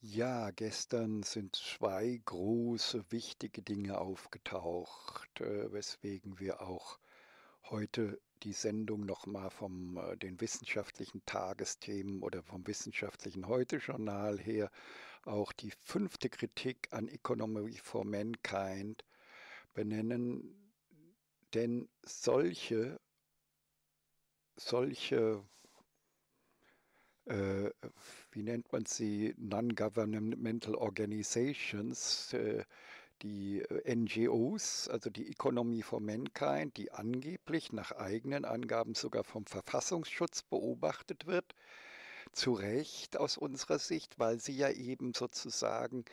Ja, gestern sind zwei große, wichtige Dinge aufgetaucht, äh, weswegen wir auch heute die Sendung nochmal von äh, den wissenschaftlichen Tagesthemen oder vom wissenschaftlichen Heute-Journal her auch die fünfte Kritik an Economy for Mankind benennen. Denn solche, solche äh, wie nennt man sie, Non-Governmental Organizations, äh, die äh, NGOs, also die Economy for Mankind, die angeblich nach eigenen Angaben sogar vom Verfassungsschutz beobachtet wird, zu Recht aus unserer Sicht, weil sie ja eben sozusagen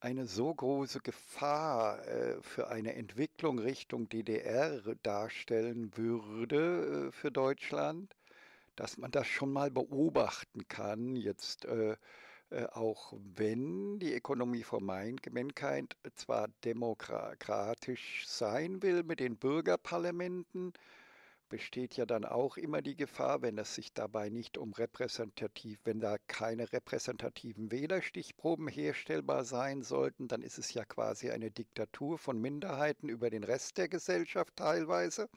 eine so große Gefahr äh, für eine Entwicklung Richtung DDR darstellen würde äh, für Deutschland, dass man das schon mal beobachten kann, jetzt äh, äh auch wenn die Ökonomie von Gemeinkeit zwar demokratisch sein will mit den Bürgerparlamenten, besteht ja dann auch immer die Gefahr, wenn es sich dabei nicht um repräsentativ, wenn da keine repräsentativen Wählerstichproben herstellbar sein sollten, dann ist es ja quasi eine Diktatur von Minderheiten über den Rest der Gesellschaft teilweise.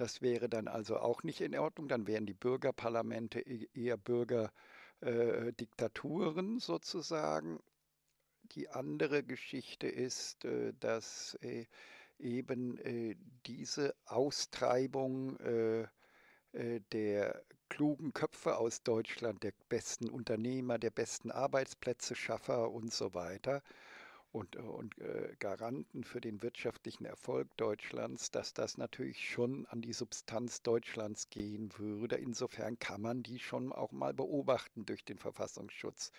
Das wäre dann also auch nicht in Ordnung. Dann wären die Bürgerparlamente eher Bürgerdiktaturen äh, sozusagen. Die andere Geschichte ist, äh, dass äh, eben äh, diese Austreibung äh, äh, der klugen Köpfe aus Deutschland, der besten Unternehmer, der besten Arbeitsplätzeschaffer und so weiter, und, äh, und äh, Garanten für den wirtschaftlichen Erfolg Deutschlands, dass das natürlich schon an die Substanz Deutschlands gehen würde. Insofern kann man die schon auch mal beobachten durch den Verfassungsschutz.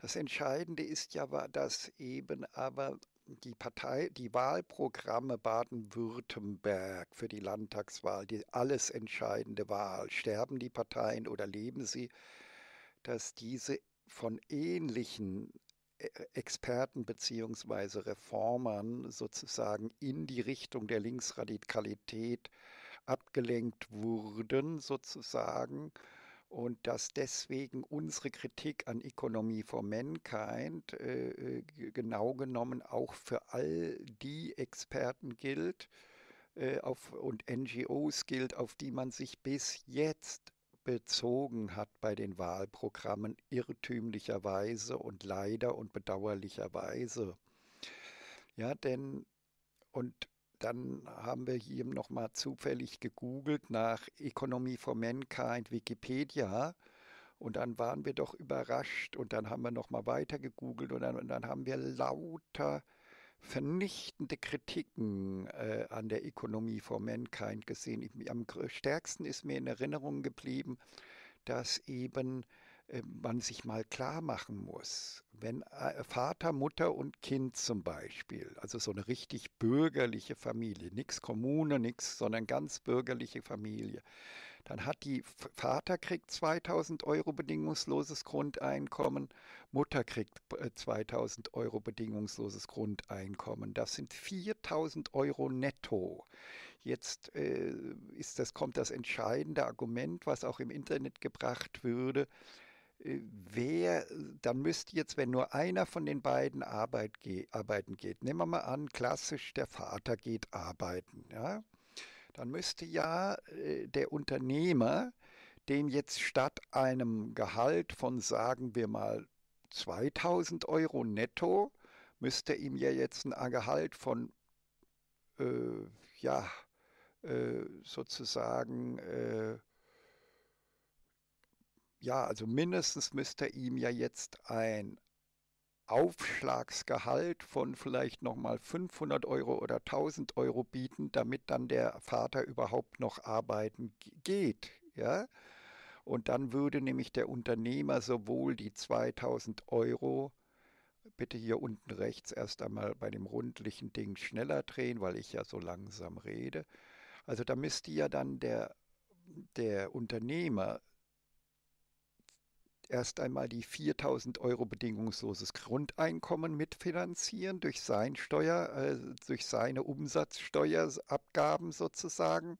Das Entscheidende ist ja, dass eben aber die Partei, die Wahlprogramme Baden-Württemberg für die Landtagswahl, die alles entscheidende Wahl, sterben die Parteien oder leben sie, dass diese von ähnlichen E-, Experten bzw. Reformern sozusagen in die Richtung der Linksradikalität abgelenkt wurden sozusagen und dass deswegen unsere Kritik an Economy for Mankind äh, äh genau genommen auch für all die Experten gilt äh, auf, und NGOs gilt, auf die man sich bis jetzt bezogen hat bei den Wahlprogrammen irrtümlicherweise und leider und bedauerlicherweise. Ja, denn und dann haben wir hier nochmal zufällig gegoogelt nach Economy for Mankind Wikipedia und dann waren wir doch überrascht und dann haben wir nochmal weiter gegoogelt und dann, und dann haben wir lauter vernichtende Kritiken äh, an der Ökonomie for Mankind gesehen. Ich, am stärksten ist mir in Erinnerung geblieben, dass eben äh, man sich mal klar machen muss, wenn äh, Vater, Mutter und Kind zum Beispiel, also so eine richtig bürgerliche Familie, nichts Kommune, nichts, sondern ganz bürgerliche Familie, dann hat die Vater kriegt 2000 Euro bedingungsloses Grundeinkommen, Mutter kriegt 2000 äh, Euro bedingungsloses Grundeinkommen. Das sind 4000 Euro netto. Jetzt äh, ist das, kommt das entscheidende Argument, was auch im Internet gebracht würde äh, wer, dann müsste jetzt, wenn nur einer von den beiden Arbeit ge arbeiten geht, nehmen wir mal an, klassisch der Vater geht arbeiten, ja, dann müsste ja äh, der Unternehmer dem jetzt statt einem Gehalt von, sagen wir mal, 2000 Euro netto, müsste ihm ja jetzt ein Gehalt von, äh, ja, äh, sozusagen, äh, ja, also mindestens müsste ihm ja jetzt ein Aufschlagsgehalt von vielleicht nochmal 500 Euro oder 1000 Euro bieten, damit dann der Vater überhaupt noch arbeiten geht. Ja? Und dann würde nämlich der Unternehmer sowohl die 2000 Euro, bitte hier unten rechts erst einmal bei dem rundlichen Ding schneller drehen, weil ich ja so langsam rede. Also da müsste ja dann der, der Unternehmer erst einmal die 4000 Euro bedingungsloses Grundeinkommen mitfinanzieren durch, sein Steuer, äh, durch seine Umsatzsteuerabgaben sozusagen.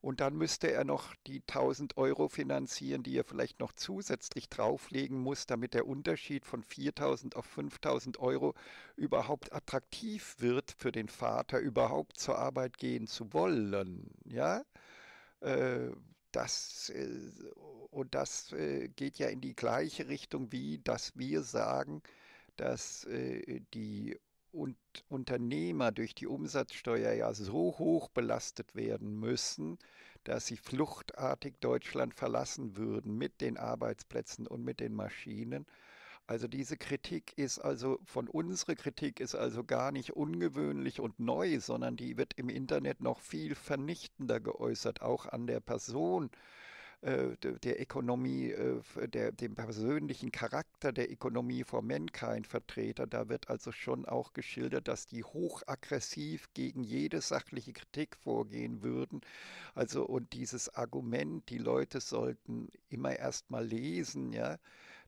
Und dann müsste er noch die 1000 Euro finanzieren, die er vielleicht noch zusätzlich drauflegen muss, damit der Unterschied von 4000 auf 5000 Euro überhaupt attraktiv wird für den Vater, überhaupt zur Arbeit gehen zu wollen. Ja? Äh, das, äh, und das äh, geht ja in die gleiche Richtung wie, dass wir sagen, dass äh, die und Unternehmer durch die Umsatzsteuer ja so hoch belastet werden müssen, dass sie fluchtartig Deutschland verlassen würden mit den Arbeitsplätzen und mit den Maschinen also diese Kritik ist also von unserer Kritik ist also gar nicht ungewöhnlich und neu, sondern die wird im Internet noch viel vernichtender geäußert, auch an der Person äh, der Ökonomie, äh, der, dem persönlichen Charakter der Ökonomie for Mankind Vertreter. Da wird also schon auch geschildert, dass die hochaggressiv gegen jede sachliche Kritik vorgehen würden. Also und dieses Argument, die Leute sollten immer erst mal lesen, ja,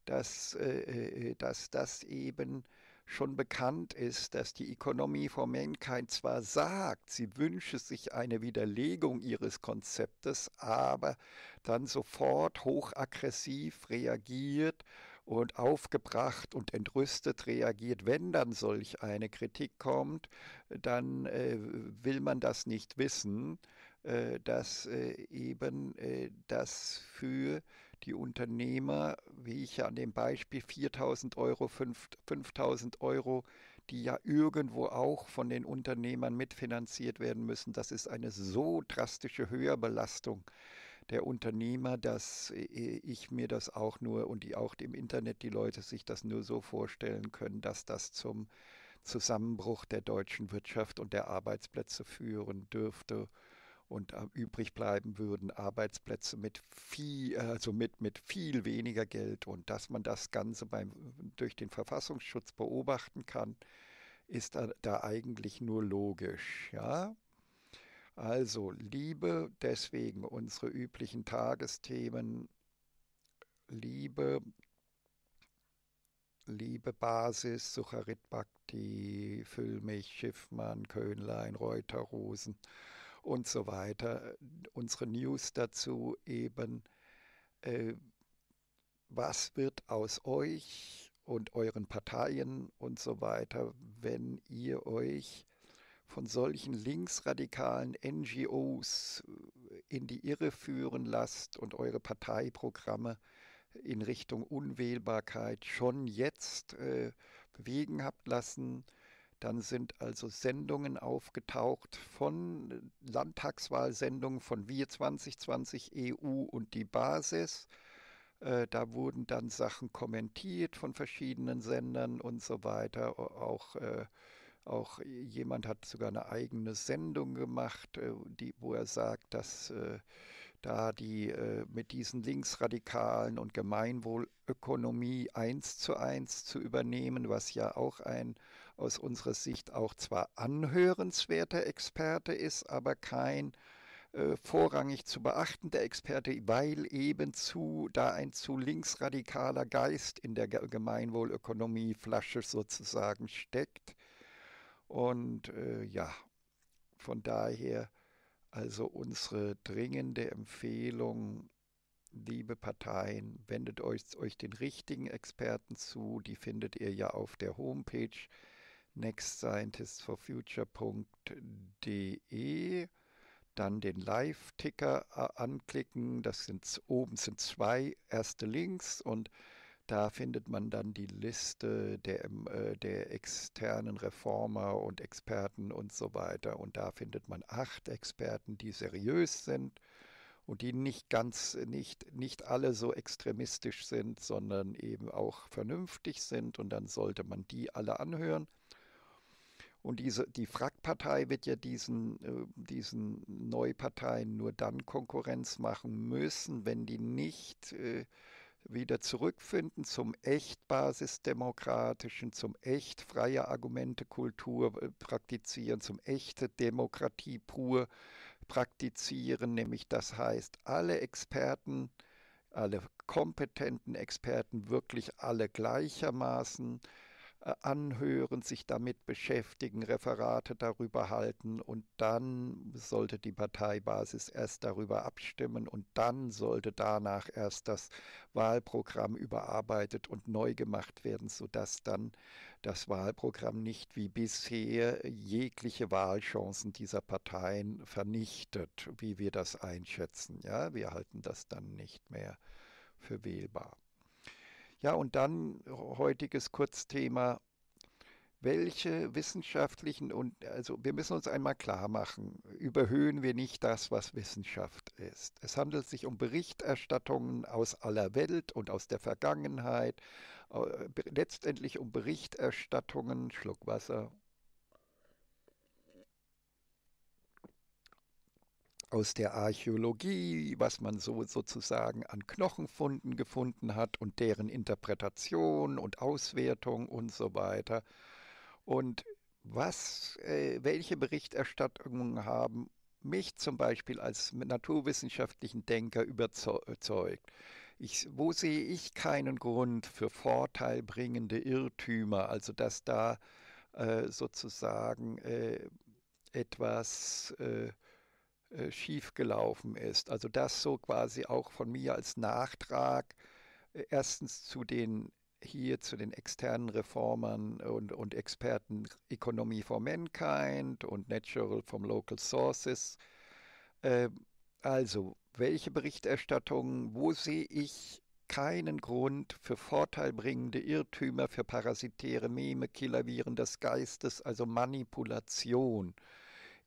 dass, äh, äh, dass das eben schon bekannt ist, dass die Ökonomie for Mankind zwar sagt, sie wünsche sich eine Widerlegung ihres Konzeptes, aber dann sofort hochaggressiv reagiert und aufgebracht und entrüstet reagiert. Wenn dann solch eine Kritik kommt, dann äh, will man das nicht wissen, äh, dass äh, eben äh, das für die Unternehmer, wie ich ja an dem Beispiel 4000 Euro, 5000 Euro, die ja irgendwo auch von den Unternehmern mitfinanziert werden müssen, das ist eine so drastische Höherbelastung der Unternehmer, dass äh, ich mir das auch nur und die auch im Internet die Leute sich das nur so vorstellen können, dass das zum Zusammenbruch der deutschen Wirtschaft und der Arbeitsplätze führen dürfte und äh, übrig bleiben würden Arbeitsplätze mit viel, also mit, mit viel weniger Geld und dass man das Ganze beim, durch den Verfassungsschutz beobachten kann, ist da, da eigentlich nur logisch, ja. Also Liebe, deswegen unsere üblichen Tagesthemen, Liebe, Liebe Basis, Sucharit Bhakti, Füllmich, Schiffmann, Köhnlein, Reuterrosen. Rosen und so weiter. Unsere News dazu eben, äh, was wird aus euch und euren Parteien und so weiter, wenn ihr euch von solchen linksradikalen NGOs äh, in die Irre führen lasst und eure Parteiprogramme in Richtung Unwählbarkeit schon jetzt äh, bewegen habt lassen dann sind also Sendungen aufgetaucht von Landtagswahlsendungen von Wir 2020 EU und die Basis. Äh, da wurden dann Sachen kommentiert von verschiedenen Sendern und so weiter. Auch, äh, auch jemand hat sogar eine eigene Sendung gemacht, äh, die, wo er sagt, dass da die mit diesen Linksradikalen und Gemeinwohlökonomie eins zu eins zu übernehmen, was ja auch ein aus unserer Sicht auch zwar anhörenswerter Experte ist, aber kein äh, vorrangig zu beachtender Experte, weil eben zu, da ein zu linksradikaler Geist in der Gemeinwohlökonomie Flasche sozusagen steckt. Und äh, ja, von daher also unsere dringende Empfehlung, liebe Parteien, wendet euch, euch den richtigen Experten zu, die findet ihr ja auf der Homepage nextscientistforfuture.de dann den Live-Ticker äh, anklicken. Das sind oben sind zwei erste Links und da findet man dann die Liste der, ähm, äh, der externen Reformer und Experten und so weiter. Und da findet man acht Experten, die seriös sind und die nicht ganz, nicht, nicht alle so extremistisch sind, sondern eben auch vernünftig sind. Und dann sollte man die alle anhören. Und diese, die Frack-Partei wird ja diesen, äh, diesen Neuparteien nur dann Konkurrenz machen müssen, wenn die nicht äh, wieder zurückfinden zum echt basisdemokratischen, zum echt freier Argumentekultur äh, praktizieren, zum echte Demokratie pur praktizieren. Nämlich das heißt, alle Experten, alle kompetenten Experten wirklich alle gleichermaßen äh, anhören, sich damit beschäftigen, Referate darüber halten und dann sollte die Parteibasis erst darüber abstimmen und dann sollte danach erst das Wahlprogramm überarbeitet und neu gemacht werden, sodass dann das Wahlprogramm nicht wie bisher jegliche Wahlchancen dieser Parteien vernichtet, wie wir das einschätzen. Ja, wir halten das dann nicht mehr für wählbar. Ja, und dann heutiges Kurzthema. Welche wissenschaftlichen und also wir müssen uns einmal klar machen, überhöhen wir nicht das, was Wissenschaft ist. Es handelt sich um Berichterstattungen aus aller Welt und aus der Vergangenheit, letztendlich um Berichterstattungen, Schluck Wasser, aus der Archäologie, was man so sozusagen an Knochenfunden gefunden hat und deren Interpretation und Auswertung und so weiter. Und was, äh, welche Berichterstattungen haben mich zum Beispiel als naturwissenschaftlichen Denker überzeugt. Ich, wo sehe ich keinen Grund für vorteilbringende Irrtümer, also dass da äh, sozusagen äh, etwas äh, äh, schiefgelaufen ist. Also das so quasi auch von mir als Nachtrag äh, erstens zu den hier zu den externen Reformern und, und Experten Economy for Mankind und Natural from Local Sources. Ähm, also, welche Berichterstattungen, wo sehe ich keinen Grund für vorteilbringende Irrtümer, für parasitäre Meme, Killerviren des Geistes, also Manipulation?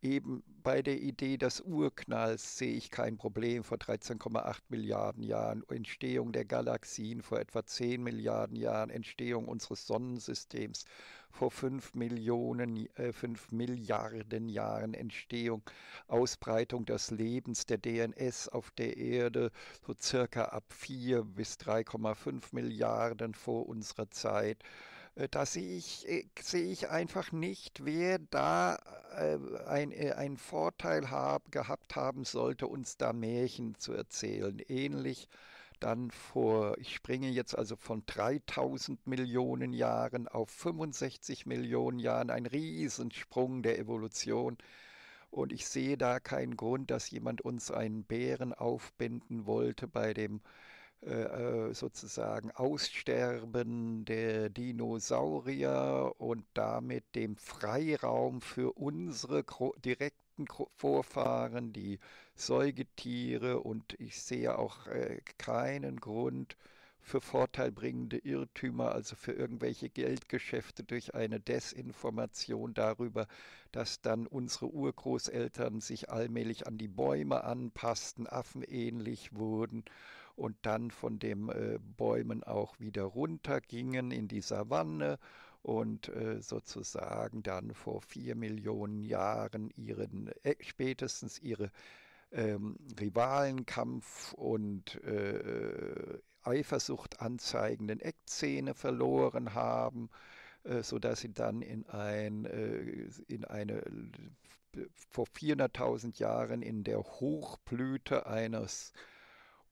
eben bei der Idee des Urknalls sehe ich kein Problem vor 13,8 Milliarden Jahren, Entstehung der Galaxien vor etwa 10 Milliarden Jahren, Entstehung unseres Sonnensystems vor 5, Millionen, äh, 5 Milliarden Jahren, Entstehung, Ausbreitung des Lebens der DNS auf der Erde so circa ab 4 bis 3,5 Milliarden vor unserer Zeit. Äh, da sehe ich, äh, sehe ich einfach nicht, wer da äh, einen Vorteil hab, gehabt haben sollte, uns da Märchen zu erzählen. Ähnlich dann vor, ich springe jetzt also von 3000 Millionen Jahren auf 65 Millionen Jahren, ein Riesensprung der Evolution. Und ich sehe da keinen Grund, dass jemand uns einen Bären aufbinden wollte bei dem äh, äh, sozusagen Aussterben der Dinosaurier und damit dem Freiraum für unsere direkten Vorfahren, die Säugetiere und ich sehe auch äh, keinen Grund für vorteilbringende Irrtümer, also für irgendwelche Geldgeschäfte durch eine Desinformation darüber, dass dann unsere Urgroßeltern sich allmählich an die Bäume anpassten, affenähnlich wurden und dann von den äh, Bäumen auch wieder runtergingen in die Savanne und äh, sozusagen dann vor vier Millionen Jahren ihren äh, spätestens ihre ähm, Rivalenkampf und äh, Eifersucht anzeigenden Eckzähne verloren haben, äh, sodass sie dann in, ein, äh, in eine äh, vor 400.000 Jahren in der Hochblüte eines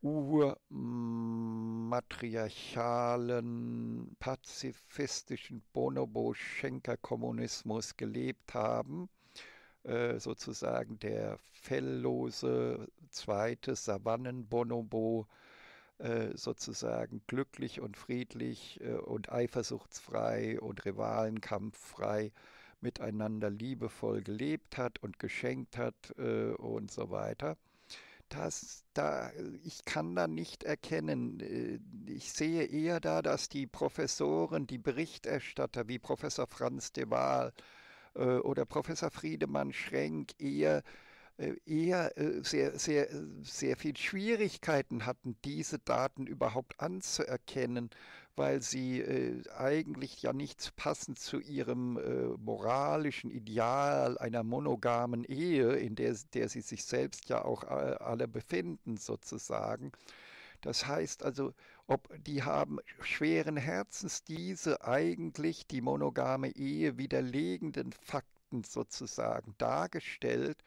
urmatriarchalen, pazifistischen Bonobo-Schenker-Kommunismus gelebt haben, äh, sozusagen der felllose zweite Savannen-Bonobo, äh, sozusagen glücklich und friedlich äh, und eifersuchtsfrei und rivalenkampffrei miteinander liebevoll gelebt hat und geschenkt hat äh, und so weiter das, da, ich kann da nicht erkennen. Äh, ich sehe eher da, dass die Professoren, die Berichterstatter wie Professor Franz de Waal, äh, oder Professor Friedemann Schrenk eher äh, eher äh, sehr, sehr, äh, sehr viel Schwierigkeiten hatten, diese Daten überhaupt anzuerkennen, weil sie eigentlich ja nichts passend zu ihrem moralischen Ideal einer monogamen Ehe, in der, der sie sich selbst ja auch alle befinden, sozusagen. Das heißt also, ob die haben schweren Herzens diese eigentlich die monogame Ehe widerlegenden Fakten sozusagen dargestellt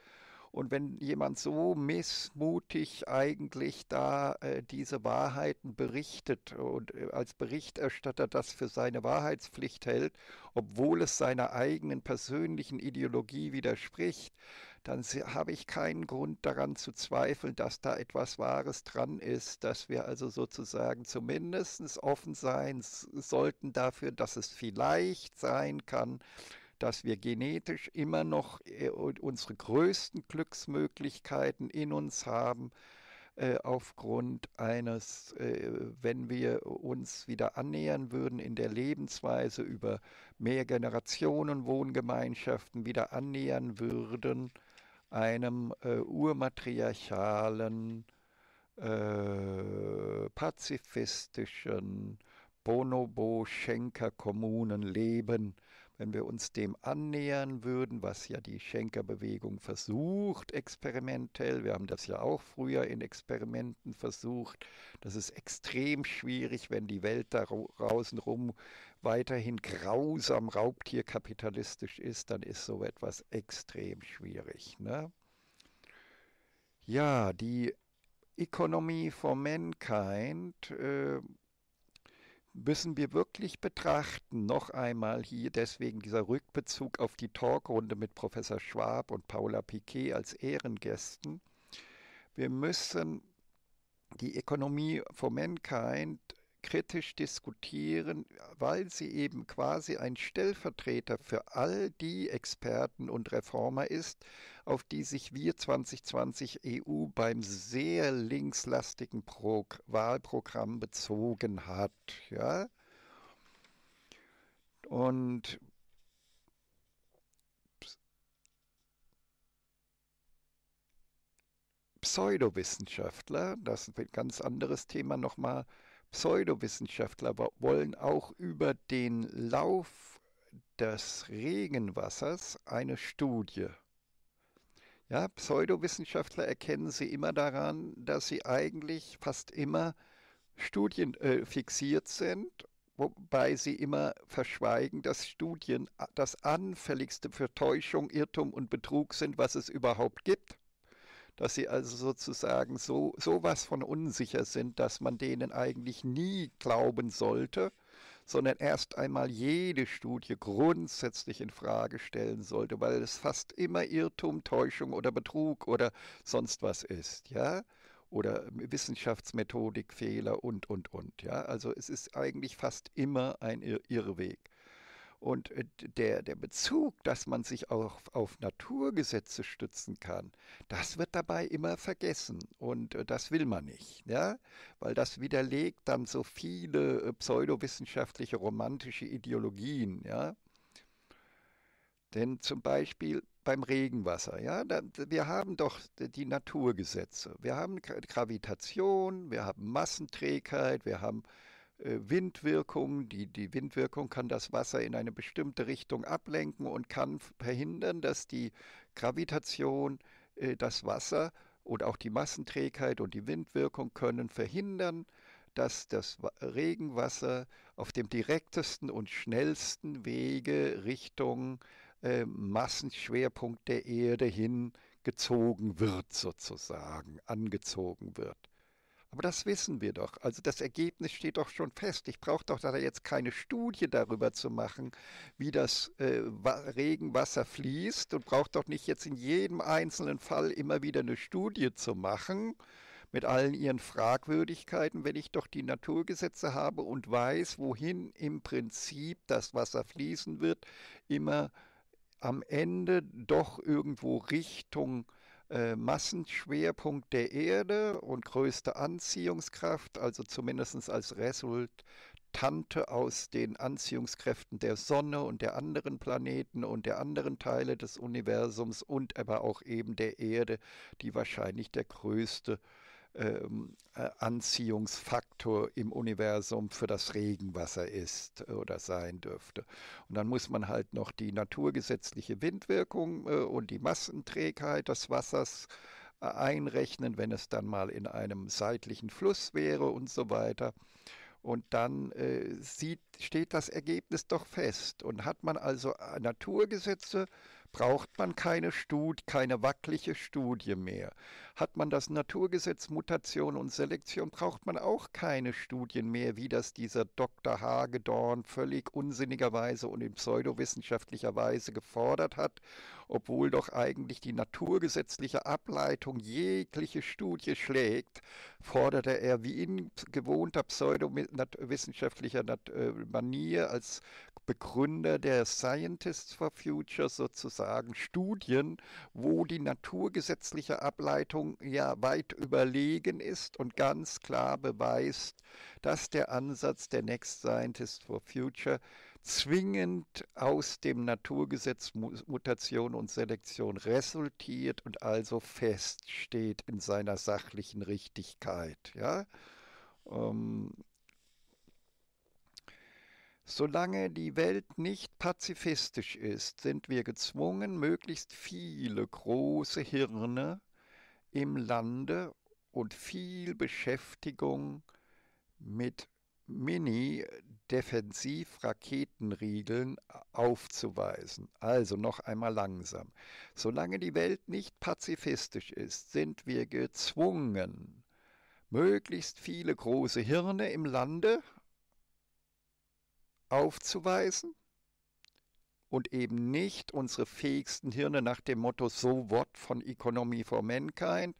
und wenn jemand so missmutig eigentlich da äh, diese Wahrheiten berichtet und äh, als Berichterstatter das für seine Wahrheitspflicht hält, obwohl es seiner eigenen persönlichen Ideologie widerspricht, dann habe ich keinen Grund daran zu zweifeln, dass da etwas Wahres dran ist, dass wir also sozusagen zumindest offen sein sollten dafür, dass es vielleicht sein kann, dass wir genetisch immer noch äh, unsere größten Glücksmöglichkeiten in uns haben äh, aufgrund eines, äh, wenn wir uns wieder annähern würden in der Lebensweise über mehr Generationen Wohngemeinschaften wieder annähern würden, einem urmatriarchalen, pazifistischen Bonobo-Schenker-Kommunenleben kommunen wenn wir uns dem annähern würden, was ja die Schenker-Bewegung versucht experimentell, wir haben das ja auch früher in Experimenten versucht, das ist extrem schwierig, wenn die Welt da draußen rum weiterhin grausam raubtierkapitalistisch ist, dann ist so etwas extrem schwierig. Ne? Ja, die Economy for Mankind äh, müssen wir wirklich betrachten. Noch einmal hier deswegen dieser Rückbezug auf die Talkrunde mit Professor Schwab und Paula Piquet als Ehrengästen. Wir müssen die Ökonomie for Mankind kritisch diskutieren, weil sie eben quasi ein Stellvertreter für all die Experten und Reformer ist, auf die sich wir 2020 EU beim sehr linkslastigen Pro Wahlprogramm bezogen hat. Ja? Und Pseudowissenschaftler, das ist ein ganz anderes Thema nochmal, Pseudowissenschaftler wollen auch über den Lauf des Regenwassers eine Studie. Ja, Pseudowissenschaftler erkennen sie immer daran, dass sie eigentlich fast immer Studien äh, fixiert sind, wobei sie immer verschweigen, dass Studien äh, das anfälligste für Täuschung, Irrtum und Betrug sind, was es überhaupt gibt dass sie also sozusagen so sowas von unsicher sind, dass man denen eigentlich nie glauben sollte, sondern erst einmal jede Studie grundsätzlich in Frage stellen sollte, weil es fast immer Irrtum, Täuschung oder Betrug oder sonst was ist, ja? Oder Wissenschaftsmethodikfehler und und und, ja? Also es ist eigentlich fast immer ein Irrweg. Und äh, der, der Bezug, dass man sich auch auf Naturgesetze stützen kann, das wird dabei immer vergessen. Und äh, das will man nicht, ja? weil das widerlegt dann so viele äh, pseudowissenschaftliche, romantische Ideologien. Ja? Denn zum Beispiel beim Regenwasser, ja, wir haben doch die Naturgesetze. Wir haben Gravitation, wir haben Massenträgheit, wir haben äh, Windwirkung. Die, die Windwirkung kann das Wasser in eine bestimmte Richtung ablenken und kann verhindern, dass die Gravitation äh, das Wasser und auch die Massenträgheit und die Windwirkung können verhindern, dass das Regenwasser auf dem direktesten und schnellsten Wege Richtung äh, Massenschwerpunkt der Erde hin gezogen wird, sozusagen, angezogen wird. Aber das wissen wir doch. Also das Ergebnis steht doch schon fest. Ich brauche doch da jetzt keine Studie darüber zu machen, wie das äh, Regenwasser fließt und brauche doch nicht jetzt in jedem einzelnen Fall immer wieder eine Studie zu machen mit allen ihren Fragwürdigkeiten, wenn ich doch die Naturgesetze habe und weiß, wohin im Prinzip das Wasser fließen wird, immer am Ende doch irgendwo Richtung äh, Massenschwerpunkt der Erde und größte Anziehungskraft, also zumindest als Resultante aus den Anziehungskräften der Sonne und der anderen Planeten und der anderen Teile des Universums und aber auch eben der Erde, die wahrscheinlich der größte äh, ähm, äh, Anziehungsfaktor im Universum für das Regenwasser ist oder sein dürfte. Und dann muss man halt noch die naturgesetzliche Windwirkung äh, und die Massenträgheit des Wassers äh, einrechnen, wenn es dann mal in einem seitlichen Fluss wäre und so weiter. Und dann äh, sieht, steht das Ergebnis doch fest. Und hat man also äh, Naturgesetze, äh, braucht man keine Studie, keine wackelige Studie mehr. Hat man das Naturgesetz Mutation und Selektion, braucht man auch keine Studien mehr, wie das dieser Dr. Hagedorn völlig unsinnigerweise und in pseudowissenschaftlicher Weise gefordert hat obwohl doch eigentlich die naturgesetzliche Ableitung jegliche Studie schlägt, forderte er wie in gewohnter pseudowissenschaftlicher äh, Manier als Begründer der Scientists for Future sozusagen Studien, wo die naturgesetzliche Ableitung ja weit überlegen ist und ganz klar beweist, dass der Ansatz der Next Scientists for Future zwingend aus dem Naturgesetz Mutation und Selektion resultiert und also feststeht in seiner sachlichen Richtigkeit. Ja? Ähm, Solange die Welt nicht pazifistisch ist, sind wir gezwungen, möglichst viele große Hirne im Lande und viel Beschäftigung mit Mini-Defensiv-Raketenriegeln aufzuweisen. Also noch einmal langsam. Solange die Welt nicht pazifistisch ist, sind wir gezwungen, möglichst viele große Hirne im Lande aufzuweisen und eben nicht unsere fähigsten Hirne nach dem Motto So what von Economy for Mankind,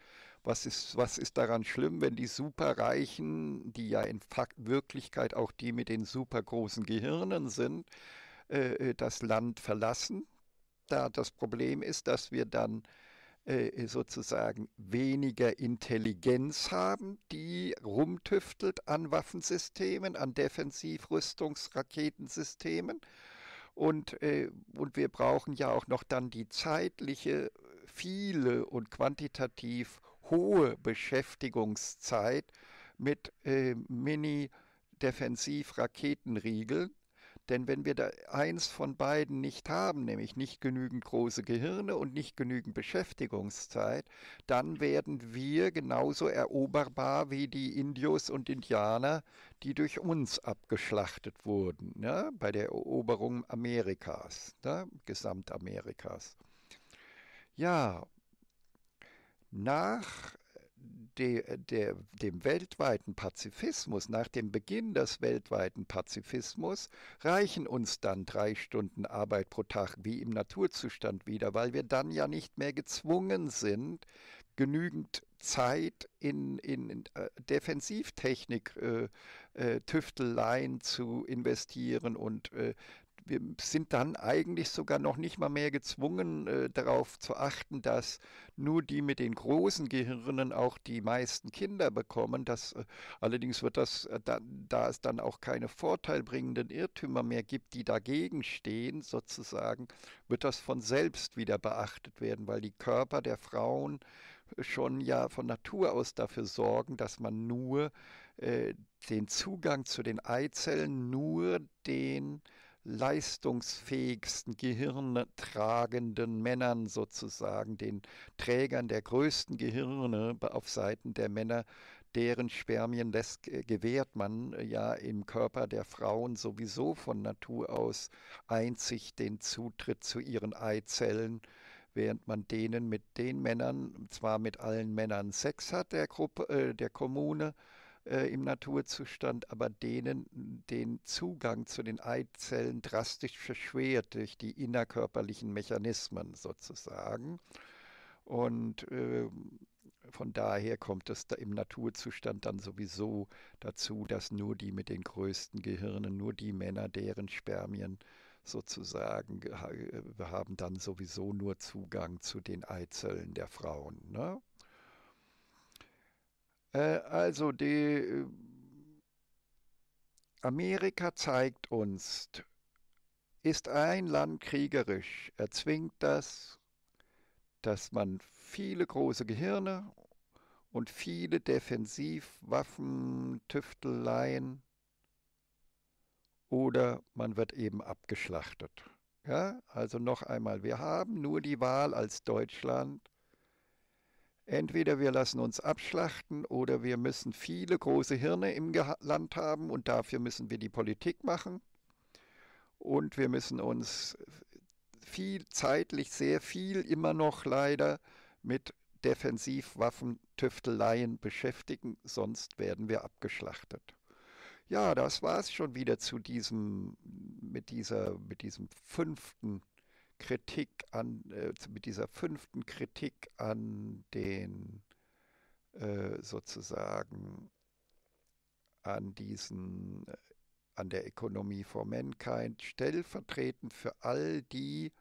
was ist, was ist daran schlimm, wenn die Superreichen, die ja in Fakt Wirklichkeit auch die mit den supergroßen Gehirnen sind, äh, äh, das Land verlassen? Da das Problem ist, dass wir dann äh, äh, sozusagen weniger Intelligenz haben, die rumtüftelt an Waffensystemen, an Defensivrüstungsraketensystemen. Und, äh, und wir brauchen ja auch noch dann die zeitliche, äh, viele und quantitativ hohe Beschäftigungszeit mit äh, Mini-Defensiv-Raketenriegeln. Denn wenn wir da eins von beiden nicht haben, nämlich nicht genügend große Gehirne und nicht genügend Beschäftigungszeit, dann werden wir genauso eroberbar wie die Indios und Indianer, die durch uns abgeschlachtet wurden, ne? bei der Eroberung Amerikas, ne? Gesamtamerikas. Ja, nach de, de, dem weltweiten Pazifismus, nach dem Beginn des weltweiten Pazifismus, reichen uns dann drei Stunden Arbeit pro Tag wie im Naturzustand wieder, weil wir dann ja nicht mehr gezwungen sind, genügend Zeit in, in, in äh, Defensivtechnik, äh, äh, Tüfteleien zu investieren und äh, wir sind dann eigentlich sogar noch nicht mal mehr gezwungen, äh, darauf zu achten, dass nur die mit den großen Gehirnen auch die meisten Kinder bekommen. Das, äh, allerdings wird das, äh, da, da, es dann auch keine vorteilbringenden Irrtümer mehr gibt, die dagegen stehen, sozusagen, wird das von selbst wieder beachtet werden, weil die Körper der Frauen äh, schon ja von Natur aus dafür sorgen, dass man nur äh, den Zugang zu den Eizellen nur den leistungsfähigsten, gehirntragenden Männern sozusagen, den Trägern der größten Gehirne auf Seiten der Männer, deren Spermien lässt, äh, gewährt man äh, ja im Körper der Frauen sowieso von Natur aus einzig den Zutritt zu ihren Eizellen, während man denen mit den Männern, zwar mit allen Männern Sex hat der Gruppe, äh, der Kommune, äh, im Naturzustand, aber denen den Zugang zu den Eizellen drastisch verschwert durch die innerkörperlichen Mechanismen sozusagen. Und äh, von daher kommt es da im Naturzustand dann sowieso dazu, dass nur die mit den größten Gehirnen, nur die Männer, deren Spermien sozusagen äh, haben dann sowieso nur Zugang zu den Eizellen der Frauen. Ne? Äh, also die äh, Amerika zeigt uns, ist ein Land kriegerisch, erzwingt das, dass man viele große Gehirne und viele Defensivwaffen, Tüfteleien oder man wird eben abgeschlachtet. Ja, also noch einmal, wir haben nur die Wahl als Deutschland, Entweder wir lassen uns abschlachten oder wir müssen viele große Hirne im Land haben und dafür müssen wir die Politik machen. Und wir müssen uns viel zeitlich sehr viel immer noch leider mit Defensivwaffentüfteleien beschäftigen, sonst werden wir abgeschlachtet. Ja, das war es schon wieder zu diesem, mit dieser, mit diesem fünften Kritik an, äh, mit dieser fünften Kritik an den äh, sozusagen an diesen, äh, an der Economy for Mankind, stellvertretend für all die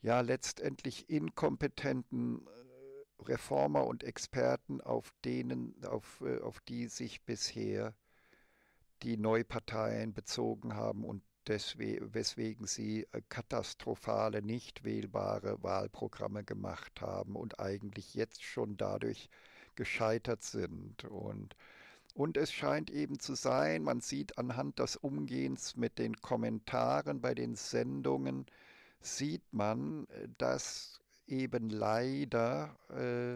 ja letztendlich inkompetenten äh, Reformer und Experten, auf denen, auf, äh, auf die sich bisher die Neuparteien bezogen haben und weswegen sie äh, katastrophale, nicht wählbare Wahlprogramme gemacht haben und eigentlich jetzt schon dadurch gescheitert sind. Und, und es scheint eben zu sein, man sieht anhand des Umgehens mit den Kommentaren bei den Sendungen, sieht man, äh, dass eben leider äh,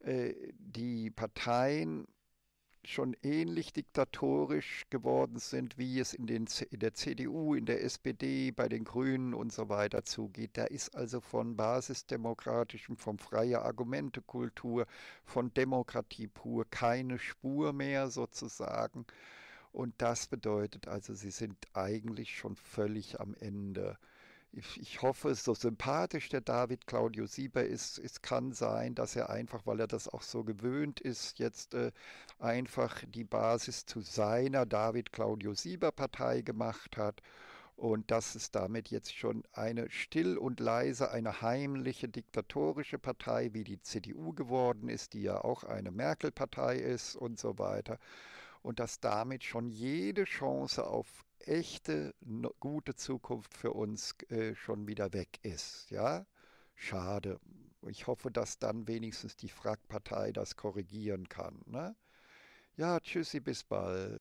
äh, die Parteien schon ähnlich diktatorisch geworden sind, wie es in, den, in der CDU, in der SPD, bei den Grünen und so weiter zugeht. Da ist also von basisdemokratischem, von freier Argumentekultur, von Demokratie pur keine Spur mehr sozusagen. Und das bedeutet also, sie sind eigentlich schon völlig am Ende ich hoffe, so sympathisch der David Claudio Sieber ist, es kann sein, dass er einfach, weil er das auch so gewöhnt ist, jetzt äh, einfach die Basis zu seiner David Claudio Sieber Partei gemacht hat und dass es damit jetzt schon eine still und leise, eine heimliche diktatorische Partei wie die CDU geworden ist, die ja auch eine Merkel-Partei ist und so weiter. Und dass damit schon jede Chance auf echte gute Zukunft für uns äh, schon wieder weg ist. Ja, schade. Ich hoffe, dass dann wenigstens die Frackpartei das korrigieren kann. Ne? Ja, tschüssi, bis bald.